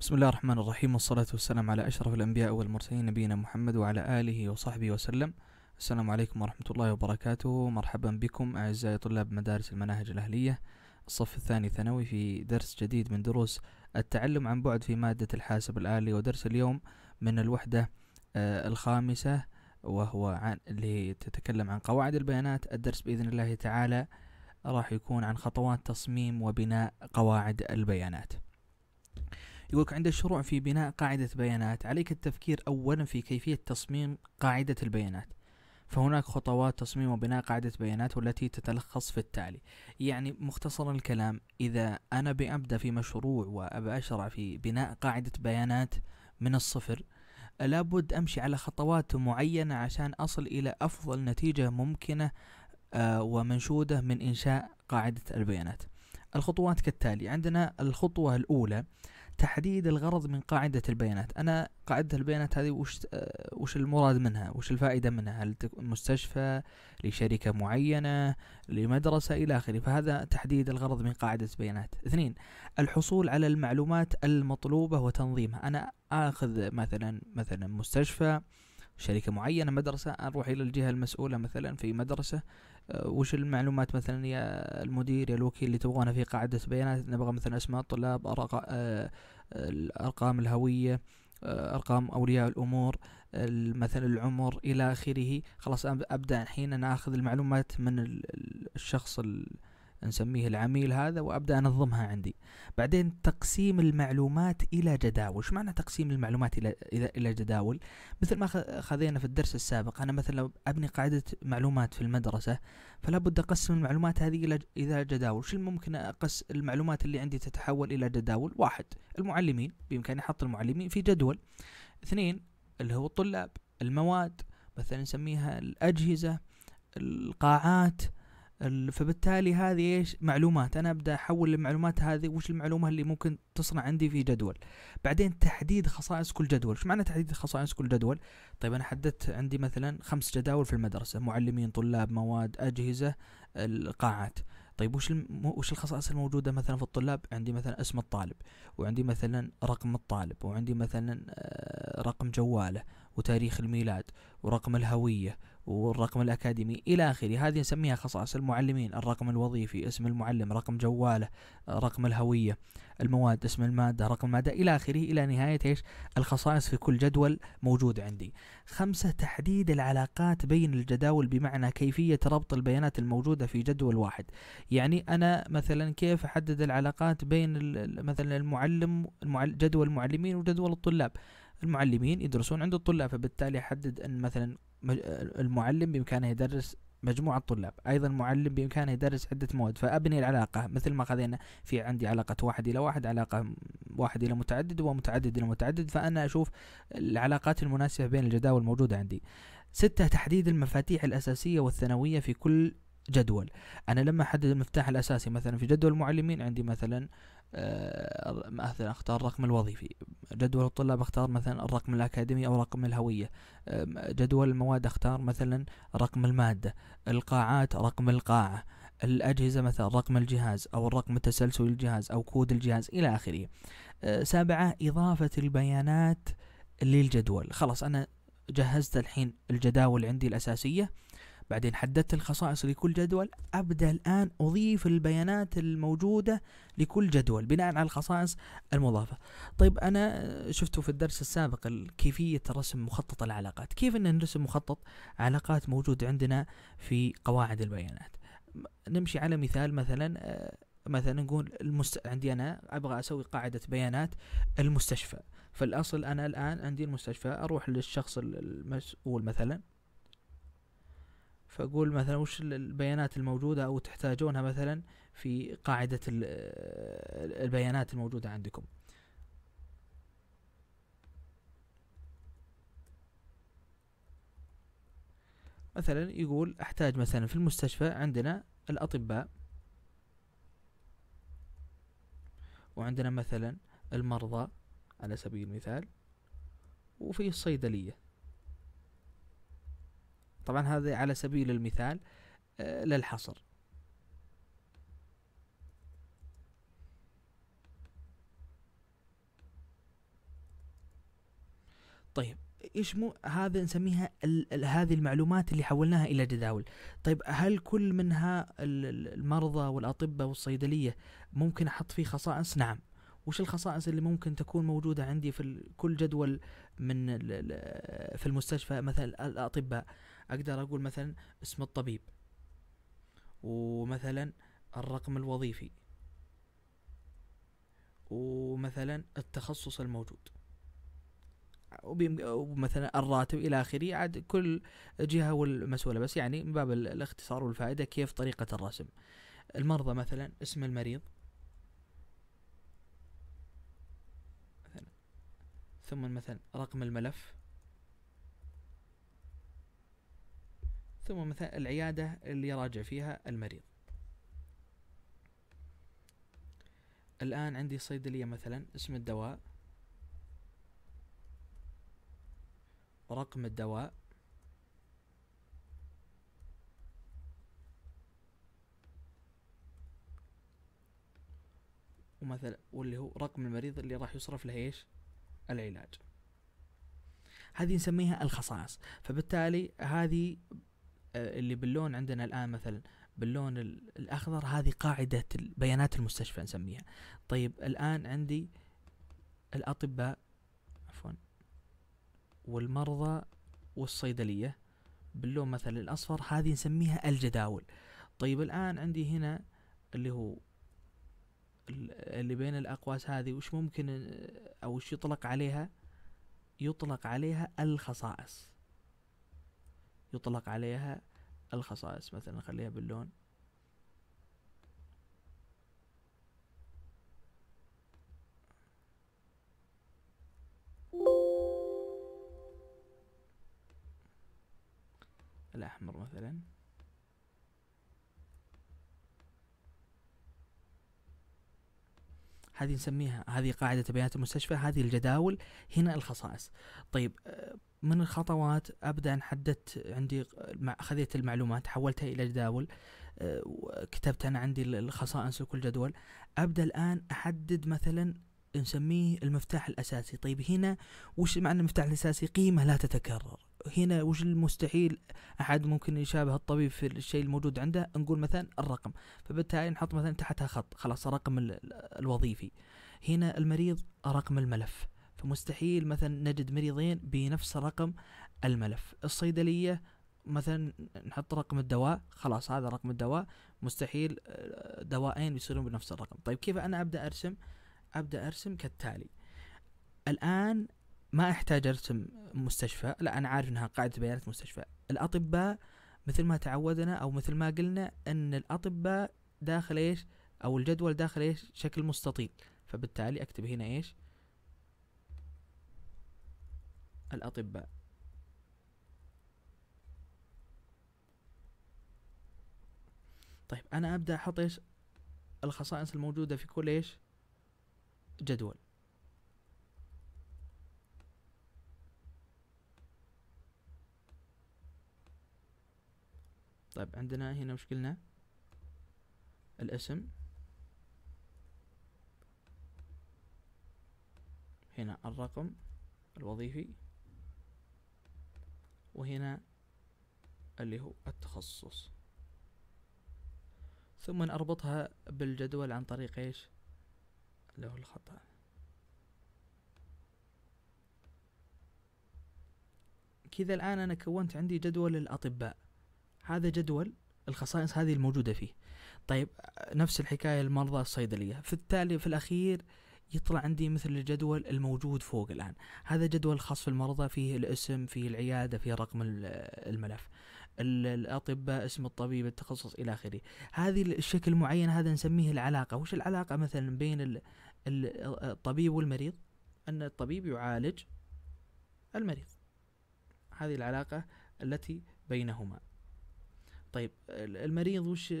بسم الله الرحمن الرحيم والصلاة والسلام على أشرف الأنبياء والمرسلين نبينا محمد وعلى آله وصحبه وسلم السلام عليكم ورحمة الله وبركاته مرحبا بكم أعزائي طلاب مدارس المناهج الأهلية الصف الثاني ثانوي في درس جديد من دروس التعلم عن بعد في مادة الحاسب الآلي ودرس اليوم من الوحدة آه، الخامسة وهو عن اللي تتكلم عن قواعد البيانات الدرس بإذن الله تعالى راح يكون عن خطوات تصميم وبناء قواعد البيانات يقول عند الشروع في بناء قاعدة بيانات عليك التفكير أولا في كيفية تصميم قاعدة البيانات فهناك خطوات تصميم وبناء قاعدة بيانات والتي تتلخص في التالي يعني مختصر الكلام إذا أنا بأبدأ في مشروع وأبى أشرع في بناء قاعدة بيانات من الصفر لابد أمشي على خطوات معينة عشان أصل إلى أفضل نتيجة ممكنة آه، ومنشودة من إنشاء قاعدة البيانات الخطوات كالتالي عندنا الخطوة الأولى تحديد الغرض من قاعدة البيانات أنا قاعدة البيانات هذه وش, آه، وش المراد منها وش الفائدة منها هل مستشفى لشركة معينة لمدرسة إلى آخره فهذا تحديد الغرض من قاعدة البيانات اثنين الحصول على المعلومات المطلوبة وتنظيمها أنا آخذ مثلا مثلا مستشفى شركة معينة مدرسة أروح إلى الجهة المسؤولة مثلا في مدرسة آه، وش المعلومات مثلا يا المدير يا الوكيل اللي تبغونها في قاعدة بيانات نبغى مثلا اسماء الطلاب آه، ارقام الهوية آه، ارقام اولياء الامور مثلا العمر الى اخره خلاص ابدا الحين انا اخذ المعلومات من الشخص نسميه العميل هذا وابدا انظمها عندي بعدين تقسيم المعلومات الى جداول ايش معنى تقسيم المعلومات الى الى جداول مثل ما خذينا في الدرس السابق انا مثلا لو ابني قاعده معلومات في المدرسه فلا بد اقسم المعلومات هذه الى الى جداول شو الممكن اقس المعلومات اللي عندي تتحول الى جداول واحد المعلمين بامكاني احط المعلمين في جدول اثنين اللي هو الطلاب المواد مثلا نسميها الاجهزه القاعات فبالتالي هذه ايش معلومات انا ابدا احول المعلومات هذه وش المعلومه اللي ممكن تصنع عندي في جدول بعدين تحديد خصائص كل جدول شو معنى تحديد خصائص كل جدول طيب انا حددت عندي مثلا خمس جداول في المدرسه معلمين طلاب مواد اجهزه القاعات طيب وش وش الخصائص الموجوده مثلا في الطلاب عندي مثلا اسم الطالب وعندي مثلا رقم الطالب وعندي مثلا آه، رقم جواله وتاريخ الميلاد ورقم الهوية والرقم الأكاديمي إلى آخره هذه نسميها خصائص المعلمين الرقم الوظيفي اسم المعلم رقم جواله رقم الهوية المواد اسم المادة رقم المادة إلى آخره إلى نهاية إيش الخصائص في كل جدول موجود عندي خمسة تحديد العلاقات بين الجداول بمعنى كيفية ربط البيانات الموجودة في جدول واحد يعني أنا مثلا كيف أحدد العلاقات بين مثلا المعلم جدول المعلمين وجدول الطلاب المعلمين يدرسون عند الطلاب فبالتالي يحدد أن مثلا المعلم بإمكانه يدرس مجموعة طلاب أيضا المعلم بإمكانه يدرس عدة مواد فأبني العلاقة مثل ما خذينا في عندي علاقة واحد إلى واحد علاقة واحد إلى متعدد ومتعدد إلى متعدد فأنا أشوف العلاقات المناسبة بين الجداول الموجودة عندي ستة تحديد المفاتيح الأساسية والثانوية في كل جدول أنا لما أحدد المفتاح الأساسي مثلا في جدول المعلمين عندي مثلا آه، مثلا اختار الرقم الوظيفي جدول الطلاب اختار مثلا الرقم الاكاديمي او رقم الهويه جدول المواد اختار مثلا رقم الماده القاعات رقم القاعه الأجهزة مثلا رقم الجهاز أو الرقم التسلسل الجهاز أو كود الجهاز إلى آخره آه، سابعه إضافة البيانات للجدول خلاص أنا جهزت الحين الجداول عندي الأساسية بعدين حددت الخصائص لكل جدول أبدأ الآن أضيف البيانات الموجودة لكل جدول بناء على الخصائص المضافة طيب أنا شفته في الدرس السابق كيفية رسم مخطط العلاقات كيف أن نرسم مخطط علاقات موجود عندنا في قواعد البيانات نمشي على مثال مثلا آه، مثلا نقول المست... عندي انا ابغى اسوي قاعده بيانات المستشفى فالاصل انا الان عندي المستشفى اروح للشخص المسؤول مثلا فاقول مثلا وش البيانات الموجوده او تحتاجونها مثلا في قاعده البيانات الموجوده عندكم مثلا يقول احتاج مثلا في المستشفى عندنا الاطباء وعندنا مثلا المرضى على سبيل المثال وفي الصيدليه طبعا هذا على سبيل المثال آه، للحصر طيب ايش مو هذا نسميها هذه المعلومات اللي حولناها الى جداول طيب هل كل منها المرضى والاطباء والصيدليه ممكن احط فيه خصائص نعم وش الخصائص اللي ممكن تكون موجوده عندي في كل جدول من في المستشفى مثلا الاطباء اقدر اقول مثلا اسم الطبيب ومثلا الرقم الوظيفي ومثلا التخصص الموجود ومثلا الراتب الى اخره عاد كل جهه والمسؤوله بس يعني من باب الاختصار والفائده كيف طريقه الرسم المرضى مثلا اسم المريض ثم مثلا رقم الملف ثم مثلا العيادة اللي يراجع فيها المريض الآن عندي صيدلية مثلا اسم الدواء رقم الدواء ومثلا واللي هو رقم المريض اللي راح يصرف له ايش العلاج هذه نسميها الخصائص فبالتالي هذه آه، اللي باللون عندنا الآن مثلا باللون الأخضر هذه قاعدة بيانات المستشفى نسميها طيب الآن عندي الأطباء عفوا والمرضى والصيدلية باللون مثلا الأصفر هذه نسميها الجداول طيب الآن عندي هنا اللي هو اللي بين الأقواس هذه وش ممكن أو وش يطلق عليها يطلق عليها الخصائص يطلق عليها الخصائص مثلا نخليها باللون الأحمر مثلا هذه نسميها هذه قاعدة بيانات المستشفى هذه الجداول هنا الخصائص طيب آه، من الخطوات أبدأ أن حددت عندي أخذت المعلومات حولتها إلى جداول آه، وكتبت أنا عندي الخصائص لكل جدول أبدأ الآن أحدد مثلا نسميه المفتاح الأساسي طيب هنا وش معنى المفتاح الأساسي قيمة لا تتكرر هنا وش المستحيل احد ممكن يشابه الطبيب في الشيء الموجود عنده نقول مثلا الرقم فبالتالي نحط مثلا تحتها خط خلاص الرقم الوظيفي هنا المريض رقم الملف فمستحيل مثلا نجد مريضين بنفس رقم الملف الصيدلية مثلا نحط رقم الدواء خلاص هذا رقم الدواء مستحيل آه، دوائين يصيرون بنفس الرقم طيب كيف انا ابدا ارسم ابدا ارسم كالتالي الان ما احتاج ارسم مستشفى لا انا عارف انها قاعده بيانات مستشفى الاطباء مثل ما تعودنا او مثل ما قلنا ان الاطباء داخل ايش او الجدول داخل ايش شكل مستطيل فبالتالي اكتب هنا ايش الاطباء طيب انا ابدا احط ايش الخصائص الموجوده في كل ايش جدول طيب عندنا هنا وش قلنا الاسم هنا الرقم الوظيفي وهنا اللي هو التخصص ثم نربطها بالجدول عن طريق ايش اللي هو الخط هذا كذا الآن أنا كونت عندي جدول الأطباء هذا جدول الخصائص هذه الموجودة فيه طيب نفس الحكاية المرضى الصيدلية في التالي في الأخير يطلع عندي مثل الجدول الموجود فوق الآن هذا جدول خاص في المرضى فيه الاسم فيه العيادة فيه رقم الملف الأطباء اسم الطبيب التخصص إلى آخره هذه الشكل معين هذا نسميه العلاقة وش العلاقة مثلا بين الطبيب والمريض أن الطبيب يعالج المريض هذه العلاقة التي بينهما طيب المريض وش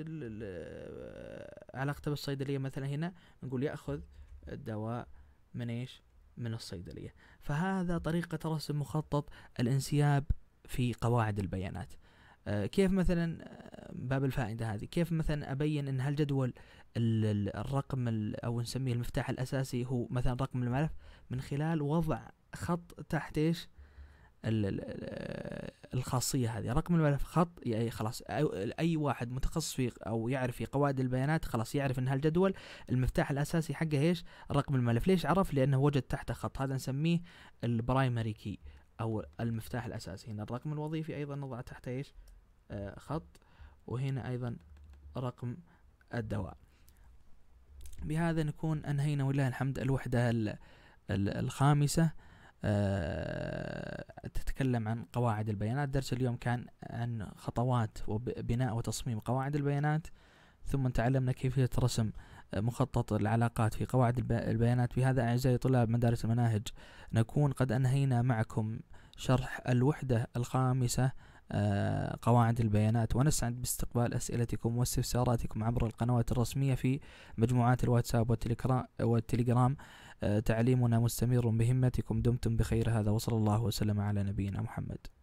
علاقته بالصيدلية مثلا هنا نقول يأخذ الدواء من ايش من الصيدلية فهذا طريقة رسم مخطط الانسياب في قواعد البيانات آه، كيف مثلا آه، باب الفائدة هذه كيف مثلا أبين أن هالجدول الرقم أو نسميه المفتاح الأساسي هو مثلا رقم الملف من خلال وضع خط تحت إيش الخاصيه هذه رقم الملف خط يعني خلاص اي واحد متخصص في او يعرف في قواعد البيانات خلاص يعرف ان هالجدول المفتاح الاساسي حقه ايش رقم الملف ليش عرف لانه وجد تحته خط هذا نسميه البرايمري كي او المفتاح الاساسي هنا الرقم الوظيفي ايضا نضع تحته ايش آه، خط وهنا ايضا رقم الدواء بهذا نكون انهينا ولله الحمد الوحده الخامسه آه، تتكلم عن قواعد البيانات درس اليوم كان عن خطوات وبناء وتصميم قواعد البيانات ثم تعلمنا كيفية رسم مخطط العلاقات في قواعد البيانات بهذا أعزائي طلاب مدارس المناهج نكون قد أنهينا معكم شرح الوحدة الخامسة آه، قواعد البيانات ونسعد باستقبال أسئلتكم واستفساراتكم عبر القنوات الرسمية في مجموعات الواتساب والتليجرام آه، تعليمنا مستمر بهمتكم دمتم بخير هذا وصلى الله وسلم على نبينا محمد